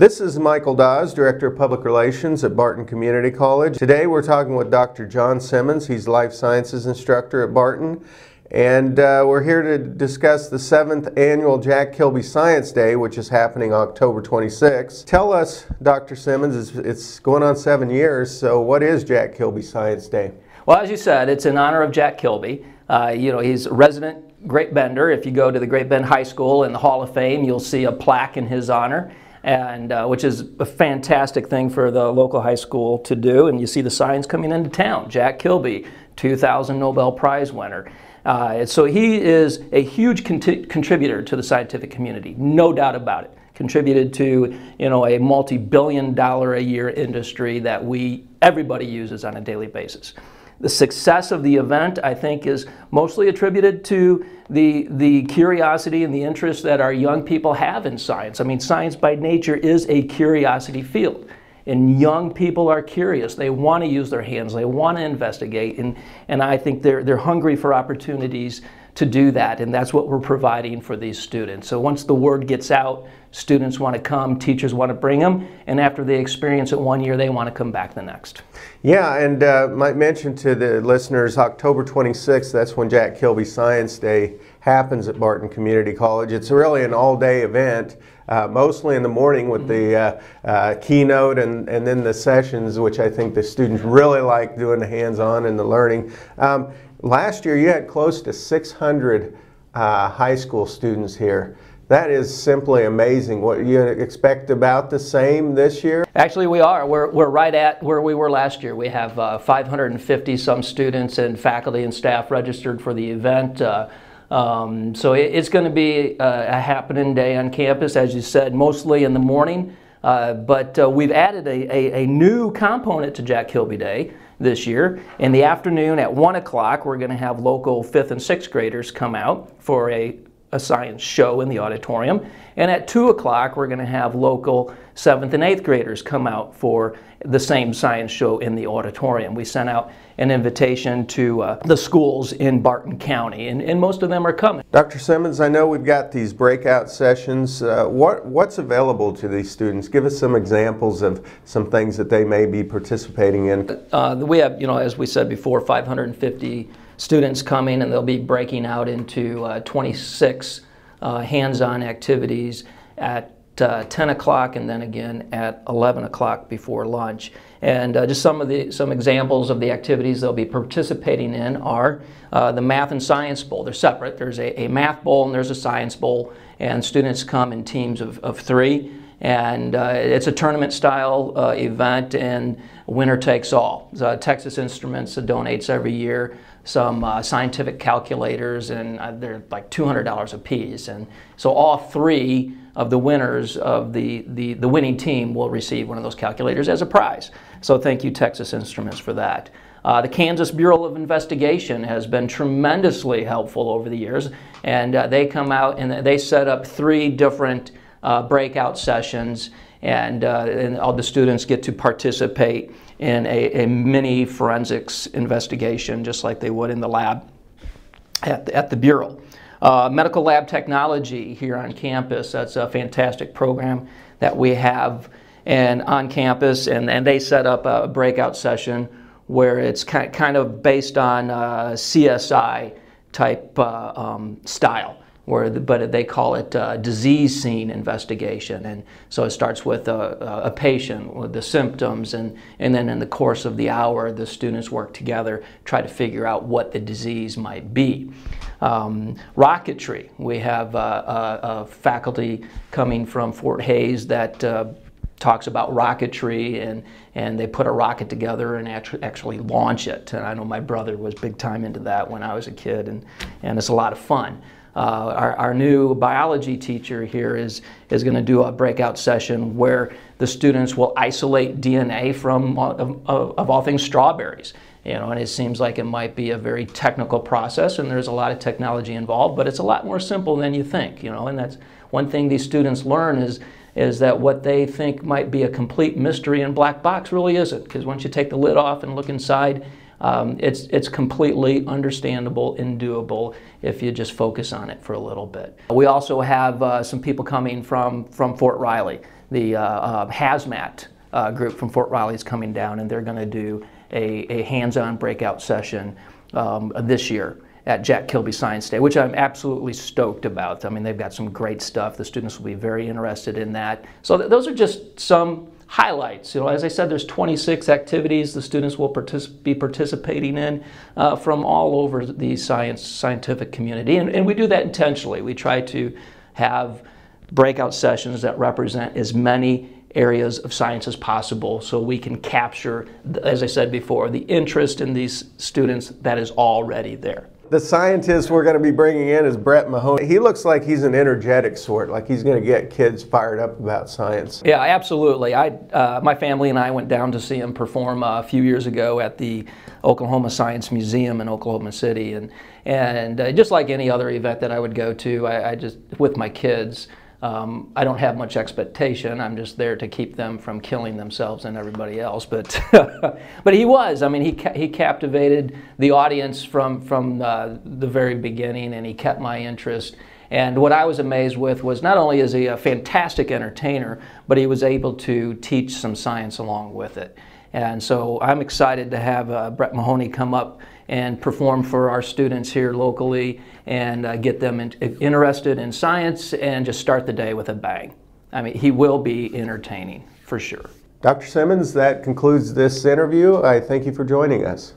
This is Michael Dawes, Director of Public Relations at Barton Community College. Today we're talking with Dr. John Simmons. He's Life Sciences Instructor at Barton. And uh, we're here to discuss the seventh annual Jack Kilby Science Day, which is happening October 26. Tell us, Dr. Simmons, it's, it's going on seven years, so what is Jack Kilby Science Day? Well, as you said, it's in honor of Jack Kilby. Uh, you know, he's a resident Great Bender. If you go to the Great Bend High School in the Hall of Fame, you'll see a plaque in his honor and uh, which is a fantastic thing for the local high school to do. And you see the signs coming into town. Jack Kilby, 2000 Nobel Prize winner. Uh, so he is a huge cont contributor to the scientific community, no doubt about it. Contributed to you know a multi-billion dollar a year industry that we everybody uses on a daily basis. The success of the event, I think, is mostly attributed to the, the curiosity and the interest that our young people have in science. I mean, science by nature is a curiosity field. And young people are curious. They want to use their hands. They want to investigate. And, and I think they're, they're hungry for opportunities to do that, and that's what we're providing for these students. So once the word gets out, students want to come, teachers want to bring them, and after they experience it one year, they want to come back the next. Yeah, and uh, might mention to the listeners, October 26th, that's when Jack Kilby Science Day happens at Barton Community College. It's really an all-day event, uh, mostly in the morning with mm -hmm. the mm-hmm. uh, uh, keynote and, and then the sessions, which I think the students really like doing the hands-on and the learning. Um, Last year, you had close to 600 uh, high school students here. That is simply amazing. What you expect about the same this year? Actually, we are. We're, we're right at where we were last year. We have uh, 550 some students and faculty and staff registered for the event. Uh, um, so it, it's going to be a, uh, a happening day on campus, as you said, mostly in the morning. Uh, but uh, we've added a, a, a, new component to Jack Kilby Day this year. In the afternoon at 1 o'clock, we're going to have local 5th and 6th graders come out for a a science show in the auditorium. And at 2 o'clock, we're going to have local 7th and 8th graders come out for the same science show in the auditorium. We sent out an invitation to uh, the schools in Barton County, and, and, most of them are coming. Dr. Simmons, I know we've got these breakout sessions. Uh, what, what's available to these students? Give us some examples of some things that they may be participating in. Uh, we have, you know, as we said before, 550 students coming and they'll be breaking out into uh, 26 uh, hands-on activities at uh, 10 o'clock and then again at 11 o'clock before lunch. And uh, just some of the some examples of the activities they'll be participating in are uh, the math and science bowl. They're separate. There's a, a, math bowl and there's a science bowl, and students come in teams of, of three. And uh, it's a tournament style uh, event and winner takes all. So, uh, Texas Instruments donates every year some uh, scientific calculators and uh, they're like $200 a piece. And so all three of the winners of the, the, the winning team will receive one of those calculators as a prize. So thank you Texas Instruments for that. Uh, the Kansas Bureau of Investigation has been tremendously helpful over the years, and uh, they come out and they set up three different uh, breakout sessions, and, uh, and, all the students get to participate in a, a, mini forensics investigation, just like they would in the lab at the, at the Bureau. Uh, medical lab technology here on campus, that's a fantastic program that we have and on campus, and, and they set up a breakout session where it's kind of based on uh, CSI type uh, um, style where the, but they call it disease scene investigation. And so it starts with a, a, patient with the symptoms, and, and then in the course of the hour, the students work together, try to figure out what the disease might be. Um, rocketry, we have a, a, faculty coming from Fort Hayes that uh, talks about rocketry and, and they put a rocket together and actually launch it. And I know my brother was big time into that when I was a kid, and, and it's a lot of fun. Uh, our, our, new biology teacher here is, is going to do a breakout session where the students will isolate DNA from, of, of, of, all things, strawberries. You know, and it seems like it might be a very technical process, and there's a lot of technology involved, but it's a lot more simple than you think. You know, and that's one thing these students learn is is that what they think might be a complete mystery in black box really isn't, because once you take the lid off and look inside, um, it's, it's completely understandable and doable if you just focus on it for a little bit. We also have uh, some people coming from, from Fort Riley. The uh, uh, hazmat uh, group from Fort Riley is coming down and they're going to do a, a hands-on breakout session um, this year at Jack Kilby Science Day, which I'm absolutely stoked about. I mean, they've got some great stuff. The students will be very interested in that. So th those are just some highlights. You know, as I said, there's 26 activities the students will partic be participating in uh, from all over the science scientific community, and, and we do that intentionally. We try to have breakout sessions that represent as many areas of science as possible so we can capture, as I said before, the interest in these students that is already there the scientist we're going to be bringing in is Brett Mahoney. He looks like he's an energetic sort, like he's going to get kids fired up about science. Yeah, absolutely. I, uh, my family and I went down to see him perform uh, a few years ago at the Oklahoma Science Museum in Oklahoma City, and and uh, just like any other event that I would go to, I, I just with my kids. Um, I don't have much expectation. I'm just there to keep them from killing themselves and everybody else. But, but he was. I mean, he, ca he captivated the audience from, from uh, the very beginning, and he kept my interest. And what I was amazed with was not only is he a fantastic entertainer, but he was able to teach some science along with it. And so I'm excited to have uh, Brett Mahoney come up and perform for our students here locally and uh, get them in interested in science and just start the day with a bang. I mean, he will be entertaining for sure. Dr. Simmons, that concludes this interview. I thank you for joining us.